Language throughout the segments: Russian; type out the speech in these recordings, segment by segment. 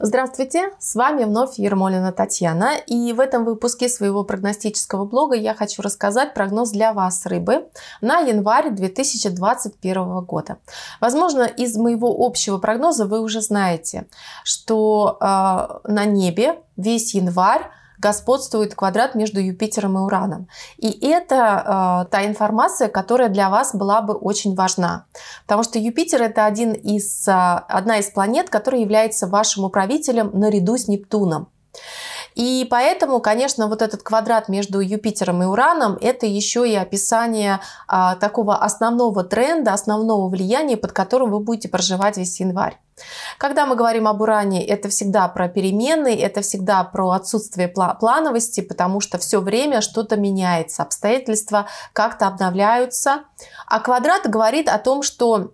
Здравствуйте, с вами вновь Ермолина Татьяна, и в этом выпуске своего прогностического блога я хочу рассказать прогноз для вас, рыбы, на январь 2021 года. Возможно, из моего общего прогноза вы уже знаете, что э, на небе весь январь господствует квадрат между Юпитером и Ураном. И это э, та информация, которая для вас была бы очень важна. Потому что Юпитер это один из, э, одна из планет, которая является вашим управителем наряду с Нептуном. И поэтому, конечно, вот этот квадрат между Юпитером и Ураном – это еще и описание а, такого основного тренда, основного влияния, под которым вы будете проживать весь январь. Когда мы говорим об уране, это всегда про перемены, это всегда про отсутствие плановости, потому что все время что-то меняется, обстоятельства как-то обновляются. А квадрат говорит о том, что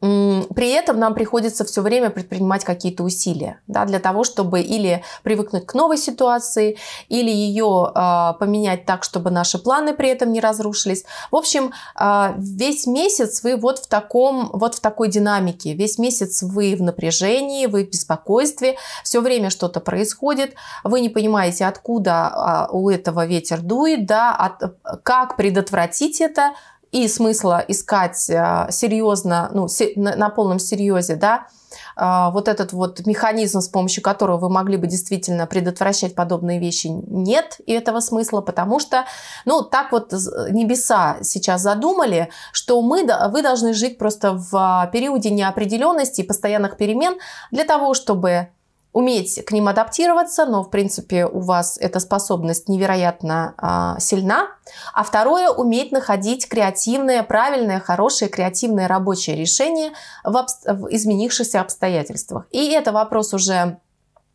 при этом нам приходится все время предпринимать какие-то усилия да, для того, чтобы или привыкнуть к новой ситуации, или ее э, а, поменять так, чтобы наши планы при этом не разрушились. В общем, э, весь месяц вы вот в, таком, вот в такой динамике, весь месяц вы в напряжении, вы в беспокойстве, все время что-то происходит, вы не понимаете, откуда э, у этого ветер дует, да, от, как предотвратить это, и смысла искать э, серьезно, ну, на полном серьезе, да, э, вот этот вот механизм, с помощью которого вы могли бы действительно предотвращать подобные вещи, нет и этого смысла, потому что, ну, так вот небеса сейчас задумали, что мы, вы должны жить просто в э, периоде неопределенности и постоянных перемен для того, чтобы уметь к ним адаптироваться, но, в принципе, у вас эта способность невероятно э, сильна. А второе, уметь находить креативное, правильное, хорошее, креативное рабочее решение в, обс- в изменившихся обстоятельствах. И это вопрос уже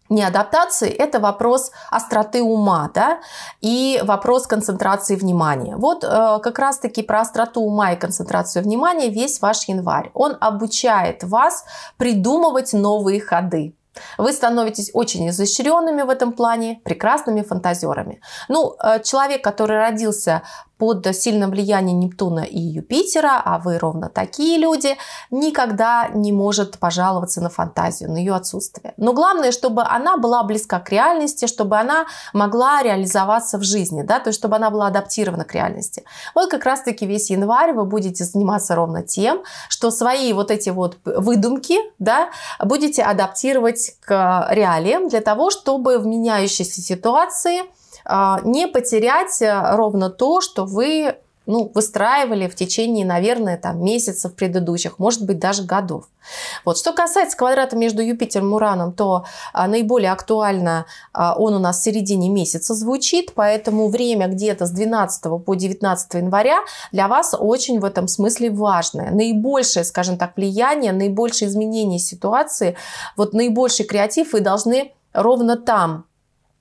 не адаптации, это вопрос остроты ума, да, и вопрос концентрации внимания. Вот э, как раз-таки про остроту ума и концентрацию внимания весь ваш январь. Он обучает вас придумывать новые ходы. Вы становитесь очень изощренными в этом плане, прекрасными фантазерами. Ну, э, человек, который родился под сильным влиянием Нептуна и Юпитера, а вы ровно такие люди, никогда не может пожаловаться на фантазию, на ее отсутствие. Но главное, чтобы она была близка к реальности, чтобы она могла реализоваться в жизни, да, то есть чтобы она была адаптирована к реальности. Вот как раз-таки весь январь вы будете заниматься ровно тем, что свои вот эти вот выдумки, да, будете адаптировать к реалиям для того, чтобы в меняющейся ситуации – а, не потерять э, ровно то, что вы ну, выстраивали в течение, наверное, там, месяцев предыдущих, может быть, даже годов. Вот. Что касается квадрата между Юпитером и Ураном, то а, наиболее актуально а, он у нас в середине месяца звучит, поэтому время где-то с 12 по 19 января для вас очень в этом смысле важное. Наибольшее, скажем так, влияние, наибольшее изменение ситуации, вот наибольший креатив вы должны ровно там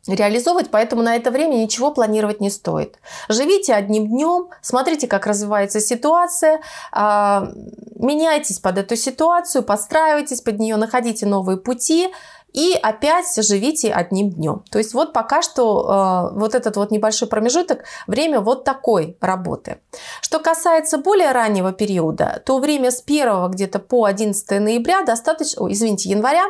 реализовывать, поэтому на это время ничего планировать не стоит. Живите одним днем, смотрите, как развивается ситуация, а, меняйтесь под эту ситуацию, подстраивайтесь под нее, находите новые пути и опять живите одним днем. То есть вот пока что э, вот этот вот небольшой промежуток, время вот такой работы. Что касается более раннего периода, то время с 1 где-то по 11 ноября достаточно, извините, января,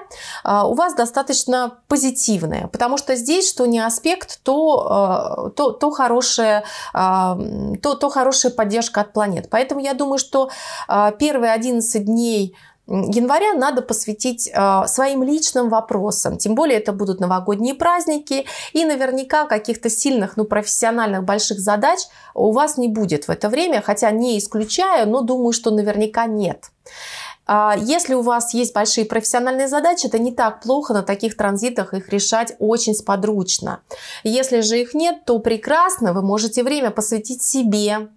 э, у вас достаточно позитивное, потому что здесь что не аспект, то, э, то, то, хорошая, э, то, то хорошая поддержка от планет. Поэтому я думаю, что э, первые 11 дней января надо посвятить а, своим личным вопросам. Тем более это будут новогодние праздники, и наверняка каких-то сильных, ну, профессиональных больших задач у вас не будет в это время, хотя не исключаю, но думаю, что наверняка нет. А, если у вас есть большие профессиональные задачи, это не так плохо на таких транзитах их решать очень сподручно. Если же их нет, то прекрасно вы можете время посвятить себе,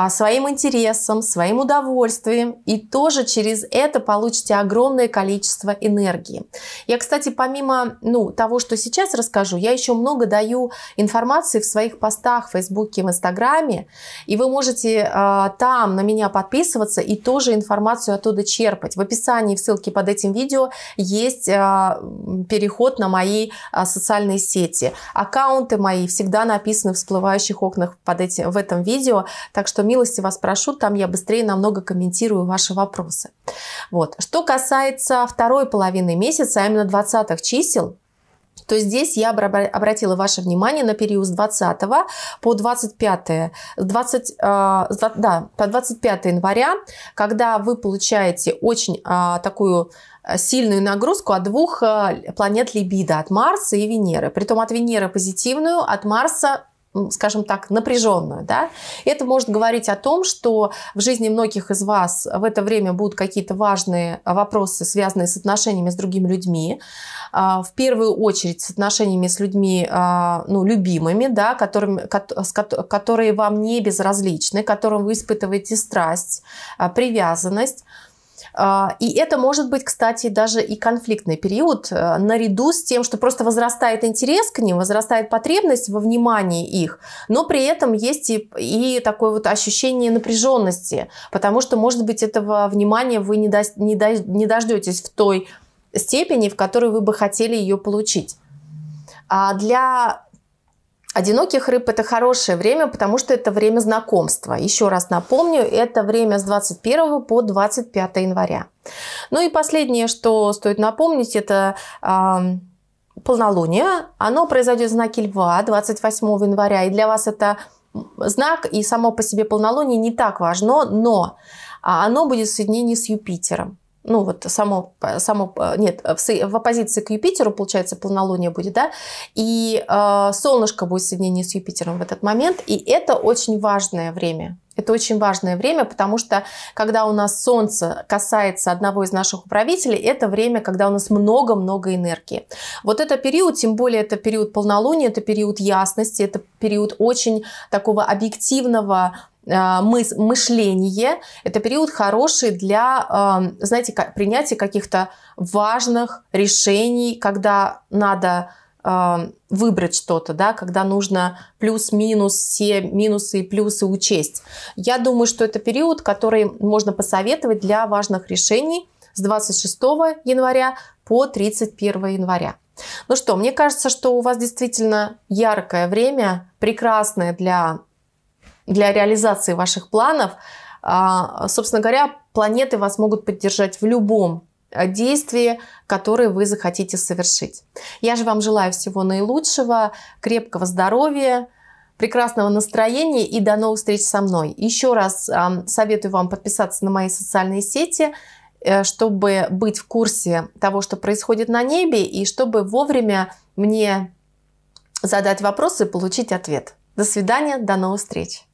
а, своим интересам, своим удовольствием, и тоже через это получите огромное количество энергии. Я, кстати, помимо ну, того, что сейчас расскажу, я еще много даю информации в своих постах в Фейсбуке, в Инстаграме, и вы можете э, там на меня подписываться и тоже информацию оттуда черпать. В описании в ссылке под этим видео есть э, переход на мои э, социальные сети. Аккаунты мои всегда написаны в всплывающих окнах под этим, в этом видео, так что милости вас прошу, там я быстрее намного комментирую ваши вопросы. Вот. Что касается второй половины месяца, а именно 20-х чисел, то здесь я обратила ваше внимание на период с 20 по 25, 20, э, да, по 25 января, когда вы получаете очень э, такую э, сильную нагрузку от двух планет либидо, от Марса и Венеры. Притом от Венеры позитивную, от Марса скажем так, напряженную. Да? Это может говорить о том, что в жизни многих из вас в это время будут какие-то важные вопросы, связанные с отношениями с другими людьми. А, в первую очередь с отношениями с людьми а, ну, любимыми, да, которыми, которые вам не безразличны, которым вы испытываете страсть, а, привязанность. А, и это может быть, кстати, даже и конфликтный период, э, наряду с тем, что просто возрастает интерес к ним, возрастает потребность во внимании их, но при этом есть и, и такое вот ощущение напряженности, потому что, может быть, этого внимания вы не, до, не, до, не дождетесь в той степени, в которой вы бы хотели ее получить. А для Одиноких рыб – это хорошее время, потому что это время знакомства. Еще раз напомню, это время с 21 по 25 января. Ну и последнее, что стоит напомнить, это э, полнолуние. Оно произойдет в знаке Льва 28 января, и для вас это знак, и само по себе полнолуние не так важно, но а, оно будет в соединении с Юпитером ну вот само, само э, нет, э, в, в оппозиции к Юпитеру, получается, полнолуние будет, да, и э, солнышко будет в соединении с Юпитером в этот момент, и это очень важное время. Это очень важное время, потому что когда у нас Солнце касается одного из наших управителей, это время, когда у нас много-много энергии. Вот это период, тем более это период полнолуния, это период ясности, это период очень такого объективного а, мыс, мышление. Это период хороший для, знаете, принятия каких-то важных решений, когда надо выбрать что-то, да, когда нужно плюс-минус все минусы и плюсы учесть. Я думаю, что это период, который можно посоветовать для важных решений с 26 января по 31 января. Ну что, мне кажется, что у вас действительно яркое время, прекрасное для для реализации ваших планов. А, собственно говоря, планеты вас могут поддержать в любом а, действии, которое вы захотите совершить. Я же вам желаю всего наилучшего, крепкого здоровья, прекрасного настроения и до новых встреч со мной. Еще раз а, советую вам подписаться на мои социальные сети, э, чтобы быть в курсе того, что происходит на небе, и чтобы вовремя мне задать вопросы и получить ответ. До свидания, до новых встреч!